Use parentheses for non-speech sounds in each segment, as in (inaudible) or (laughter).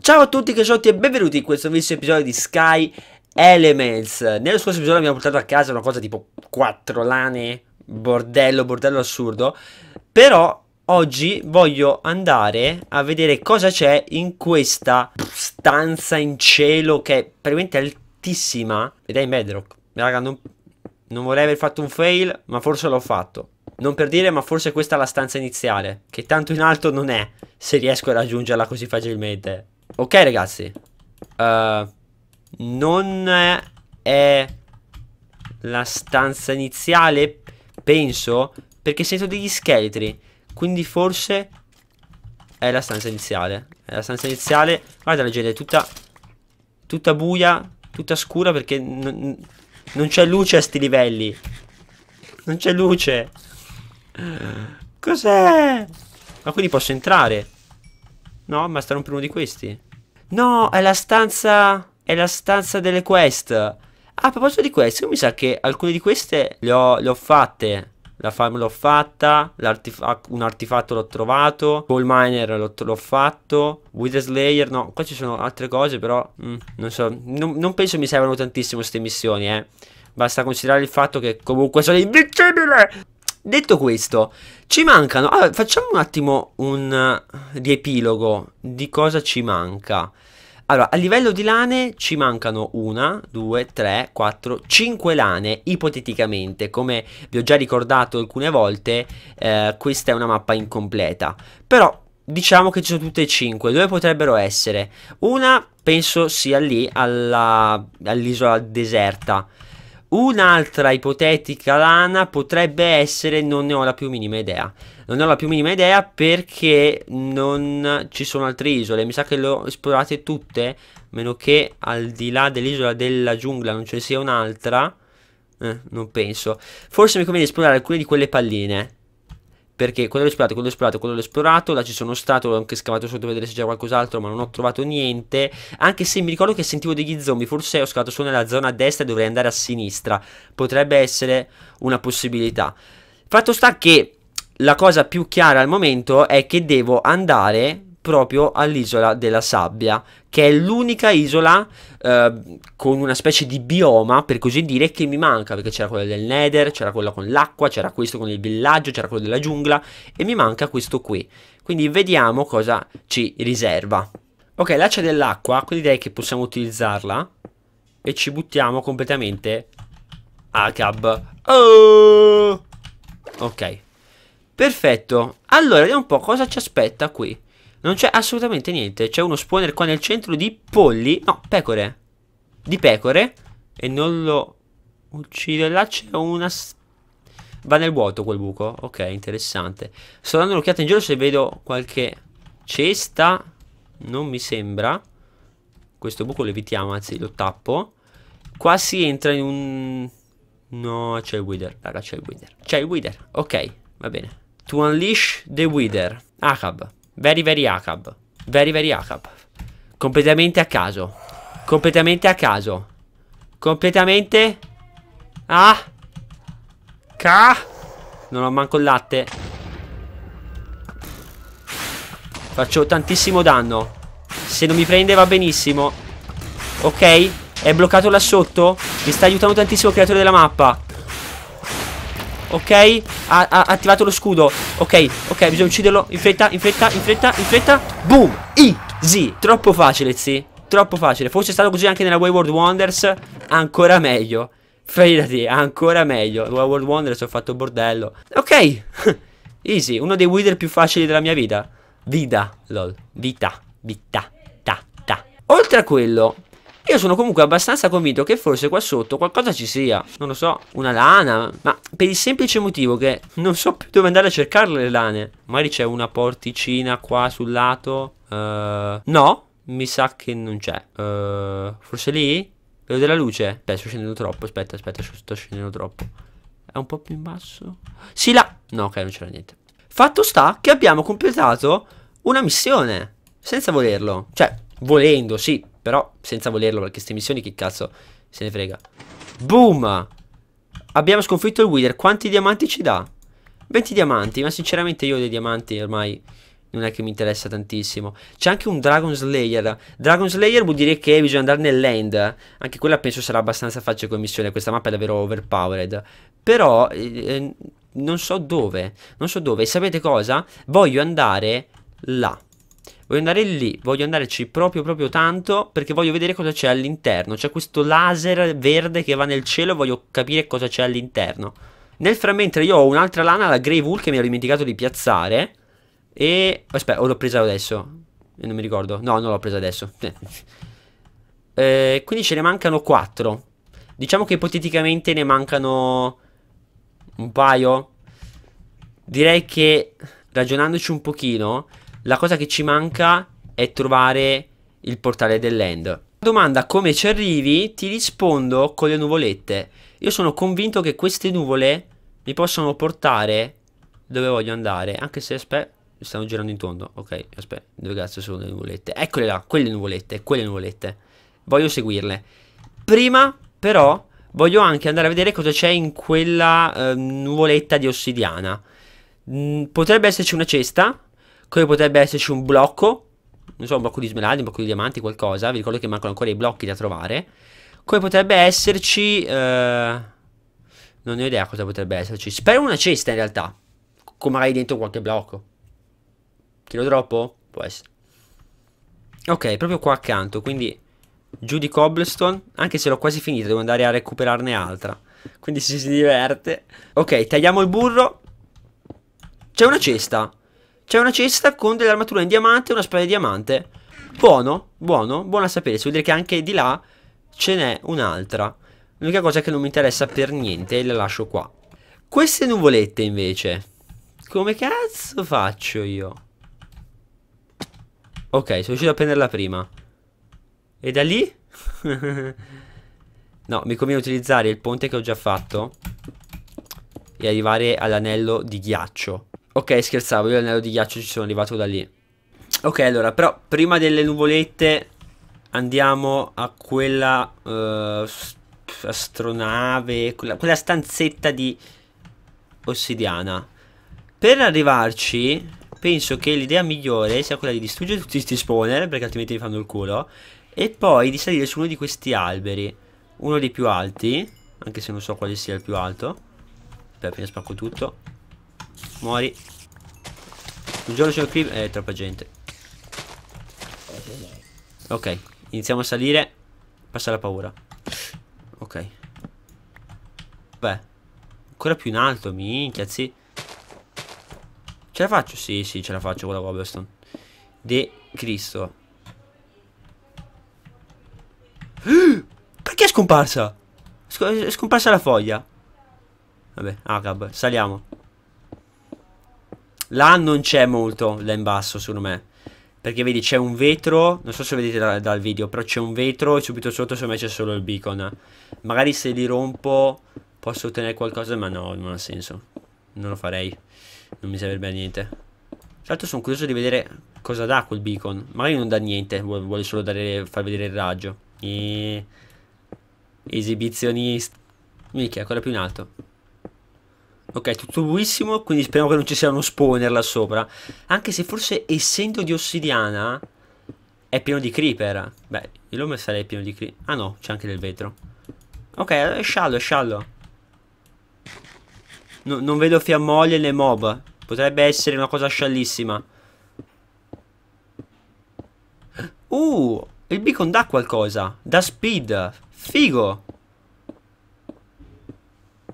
Ciao a tutti che sono e benvenuti in questo nuovissimo episodio di Sky Elements Nello scorso episodio abbiamo portato a casa una cosa tipo quattro lane, bordello, bordello assurdo Però oggi voglio andare a vedere cosa c'è in questa stanza in cielo che è praticamente altissima Ed è in Bedrock Raga non, non vorrei aver fatto un fail ma forse l'ho fatto non per dire, ma forse questa è la stanza iniziale, che tanto in alto non è, se riesco a raggiungerla così facilmente. Ok ragazzi uh, Non è la stanza iniziale Penso Perché sento degli scheletri Quindi forse È la stanza iniziale È la stanza iniziale Guarda la gente è tutta Tutta buia Tutta scura perché non, non c'è luce a sti livelli Non c'è luce Cos'è? Ma quindi posso entrare? No, ma sta un uno di questi No, è la stanza... È la stanza delle quest. Ah, a proposito di queste, mi sa che alcune di queste le ho, le ho fatte. La farm l'ho fatta, artifa un artefatto l'ho trovato, Coal Miner l'ho fatto, Wither Slayer, no, qua ci sono altre cose però, mm, non so, non, non, penso mi servano tantissimo queste missioni, eh. Basta considerare il fatto che comunque sono invincibile! Detto questo, ci mancano... Allora, facciamo un attimo un riepilogo di cosa ci manca. Allora, a livello di lane ci mancano una, due, tre, quattro, cinque lane, ipoteticamente. Come vi ho già ricordato alcune volte, eh, questa è una mappa incompleta. Però, diciamo che ci sono tutte e cinque. Dove potrebbero essere? Una, penso sia lì, all'isola all deserta. Un'altra ipotetica lana potrebbe essere, non ne ho la più minima idea. Non ne ho la più minima idea perché non ci sono altre isole. Mi sa che le ho esplorate tutte, meno che al di là dell'isola della giungla non ce ne sia un'altra. Eh, non penso. Forse mi conviene esplorare alcune di quelle palline perché quello l'ho esplorato, quello l'ho esplorato, quello l'ho esplorato, là ci sono stato, l'ho anche scavato sotto per vedere se c'era qualcos'altro, ma non ho trovato niente, anche se mi ricordo che sentivo degli zombie, forse ho scavato solo nella zona a destra e dovrei andare a sinistra, potrebbe essere una possibilità. Fatto sta che la cosa più chiara al momento è che devo andare proprio all'isola della sabbia, che è l'unica isola eh, con una specie di bioma, per così dire, che mi manca, perché c'era quella del Nether, c'era quella con l'acqua, c'era questo con il villaggio, c'era quello della giungla e mi manca questo qui. Quindi vediamo cosa ci riserva. Ok, là c'è dell'acqua, quindi direi che possiamo utilizzarla e ci buttiamo completamente a cab. Oh! Ok. Perfetto. Allora, vediamo un po' cosa ci aspetta qui. Non c'è assolutamente niente. C'è uno spawner qua nel centro di polli. No, pecore. Di pecore. E non lo uccide. Là c'è una... Va nel vuoto quel buco. Ok, interessante. Sto dando un'occhiata in giro se vedo qualche cesta. Non mi sembra. Questo buco lo evitiamo, anzi lo tappo. Qua si entra in un... No, c'è il Wither, raga, c'è il Wither. C'è il Wither, ok, va bene. To unleash the Wither. Ahab. Very very Acab. Very very Acab. Completamente a caso. Completamente a caso. Completamente... Ah! Ca! Non ho manco il latte. Faccio tantissimo danno. Se non mi prende va benissimo. Ok? È bloccato là sotto? Mi sta aiutando tantissimo il creatore della mappa. Ok ha, ha, attivato lo scudo Ok ok bisogna ucciderlo In fretta in fretta in fretta in fretta Boom Easy Troppo facile zi Troppo facile Forse è stato così anche nella Wayward Wonders Ancora meglio Fidati ancora meglio Wayward Wonders ho fatto bordello Ok (laughs) Easy Uno dei wither più facili della mia vita Vida lol Vita Vita Ta ta Oltre a quello io sono comunque abbastanza convinto che forse qua sotto qualcosa ci sia. Non lo so, una lana. Ma per il semplice motivo che non so più dove andare a cercarle le lane. Magari c'è una porticina qua sul lato. Uh, no, mi sa che non c'è. Uh, forse lì? Vedo della luce? Beh, sto scendendo troppo. Aspetta, aspetta, sto scendendo troppo. È un po' più in basso. Sì, là. No, ok, non c'era niente. Fatto sta che abbiamo completato una missione. Senza volerlo. Cioè, volendo, sì, però senza volerlo perché queste missioni che cazzo se ne frega Boom Abbiamo sconfitto il Wither Quanti diamanti ci dà? 20 diamanti Ma sinceramente io dei diamanti ormai non è che mi interessa tantissimo. C'è anche un Dragon Slayer. Dragon Slayer vuol dire che bisogna andare nell'end. Anche quella penso sarà abbastanza facile come missione. Questa mappa è davvero overpowered. Però eh, eh non so dove. Non so dove. E sapete cosa? Voglio andare là. Voglio andare lì, voglio andarci proprio proprio tanto perché voglio vedere cosa c'è all'interno. C'è questo laser verde che va nel cielo, voglio capire cosa c'è all'interno. Nel frammentre io ho un'altra lana, la Grey Wool, che mi ero dimenticato di piazzare. E... Aspetta, o l'ho presa adesso? Non mi ricordo. No, non l'ho presa adesso. (laughs) eh, quindi ce ne mancano 4. Diciamo che ipoteticamente ne mancano un paio. Direi che ragionandoci un pochino, la cosa che ci manca è trovare il portale dell'end. domanda come ci arrivi ti rispondo con le nuvolette. Io sono convinto che queste nuvole mi possano portare dove voglio andare, anche se aspetta stanno girando in tondo. Ok, aspetta, dove cazzo sono le nuvolette? Eccole là, quelle nuvolette, quelle nuvolette. Voglio seguirle. Prima, però, voglio anche andare a vedere cosa c'è in quella eh, nuvoletta di ossidiana. Mm, potrebbe esserci una cesta, come potrebbe esserci un blocco. Non so, un blocco di smeraldi, un blocco di diamanti, qualcosa. Vi ricordo che mancano ancora i blocchi da trovare. Come potrebbe esserci... Eh, non ho idea cosa potrebbe esserci. Spero una cesta in realtà. Con magari dentro qualche blocco. Tiro troppo? Può essere. Ok, proprio qua accanto, quindi giù di cobblestone, anche se l'ho quasi finita, devo andare a recuperarne altra. Quindi si, si diverte. Ok, tagliamo il burro. C'è una cesta. C'è una cesta con dell'armatura in diamante e una spada di diamante. Buono, buono, buona sapersi. Vuol dire che anche di là ce n'è un'altra. L'unica cosa che non mi interessa per niente e la lascio qua. Queste nuvolette invece. Come cazzo faccio io? Ok, sono riuscito a prenderla prima. E da lì? (laughs) no, mi conviene utilizzare il ponte che ho già fatto. E arrivare all'anello di ghiaccio. Ok, scherzavo, io l'anello di ghiaccio ci sono arrivato da lì. Ok, allora, però prima delle nuvolette andiamo a quella uh, astronave, quella, quella stanzetta di ossidiana. Per arrivarci, penso che l'idea migliore sia quella di distruggere tutti questi spawner, perché altrimenti mi fanno il culo, e poi di salire su uno di questi alberi, uno dei più alti, anche se non so quale sia il più alto. Beh, appena spacco tutto. Muori. Un giorno c'è un creep. Eh, troppa gente. Ok, iniziamo a salire. Passa la paura. Ok. Beh. Ancora più in alto, minchia, sì. Ce la faccio? Sì, sì, ce la faccio con la Wobblestone. De Cristo. (gasps) Perché è scomparsa? è scomparsa la foglia. Vabbè, ah, cab, saliamo. Là non c'è molto, là in basso, secondo me. Perché vedi, c'è un vetro, non so se vedete da, dal video, però c'è un vetro e subito sotto secondo me c'è solo il beacon. Magari se li rompo posso ottenere qualcosa, ma no, non ha senso. Non lo farei. Non mi serve a niente. Tra l'altro sono curioso di vedere cosa dà quel beacon. Magari non dà niente, vuole solo dare, far vedere il raggio. E... Esibizionista. Mica, ancora più in alto. Ok, tutto buissimo, quindi speriamo che non ci sia uno spawner là sopra. Anche se forse essendo di ossidiana è pieno di creeper. Beh, io lo metterei pieno di creeper. Ah no, c'è anche del vetro. Ok, è sciallo, è sciallo. No, non vedo fiammoglie né mob. Potrebbe essere una cosa sciallissima. Uh, il beacon dà qualcosa. Da speed. Figo.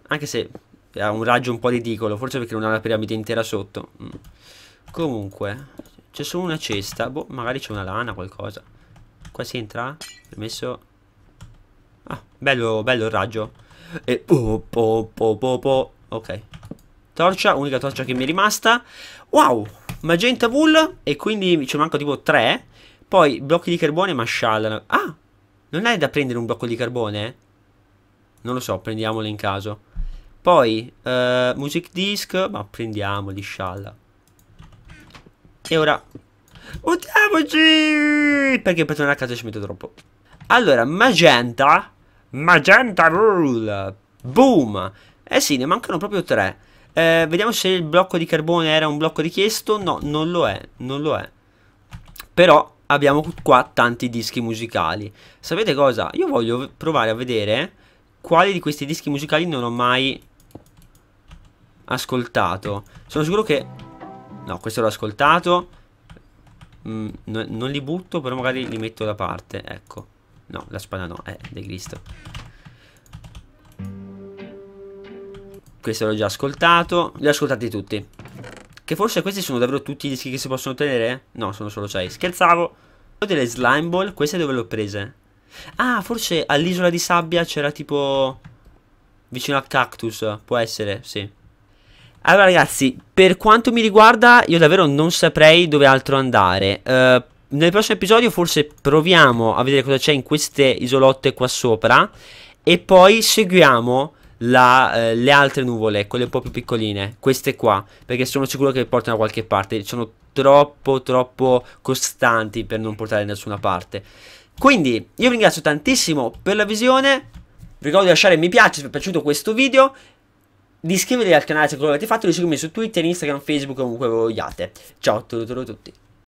Anche se ha un raggio un po' ridicolo, forse perché non ha la piramide intera sotto. Mm. Comunque, c'è solo una cesta, boh, magari c'è una lana, qualcosa. Qua si entra, permesso. Ah, bello, bello il raggio. E po po po po po. Ok. Torcia, unica torcia che mi è rimasta. Wow, magenta wool e quindi ci manco tipo tre. Poi blocchi di carbone e mascialla. Ah, non è da prendere un blocco di carbone? Non lo so, prendiamolo in caso. Poi, eh, music disc, ma prendiamo liscialla. E ora, votiamoci! Perché per tornare a casa ci metto troppo. Allora, magenta, magenta rule, boom! Eh sì, ne mancano proprio tre. Eh, vediamo se il blocco di carbone era un blocco richiesto. No, non lo è, non lo è. Però abbiamo qua tanti dischi musicali. Sapete cosa? Io voglio provare a vedere quali di questi dischi musicali non ho mai ascoltato. Sono sicuro che... No, questo l'ho ascoltato. Mm, no, non li butto, però magari li metto da parte. Ecco. No, la spada no. Eh, De Cristo. Questo l'ho già ascoltato. Li ho ascoltati tutti. Che forse questi sono davvero tutti i dischi che si possono ottenere? No, sono solo 6. Scherzavo. Ho delle slime ball. Queste dove le ho prese? Ah, forse all'isola di sabbia c'era tipo... Vicino a cactus. Può essere, sì. Allora ragazzi, per quanto mi riguarda io davvero non saprei dove altro andare. Uh, nel prossimo episodio forse proviamo a vedere cosa c'è in queste isolotte qua sopra e poi seguiamo la, eh, le altre nuvole, quelle un po' più piccoline, queste qua, perché sono sicuro che portano da qualche parte, sono troppo troppo costanti per non portare da nessuna parte. Quindi io vi ringrazio tantissimo per la visione, vi ricordo di lasciare mi piace se vi è piaciuto questo video di iscrivervi al canale se quello avete fatto, di seguirmi su Twitter, Instagram, Facebook, comunque vogliate. Ciao a tutti.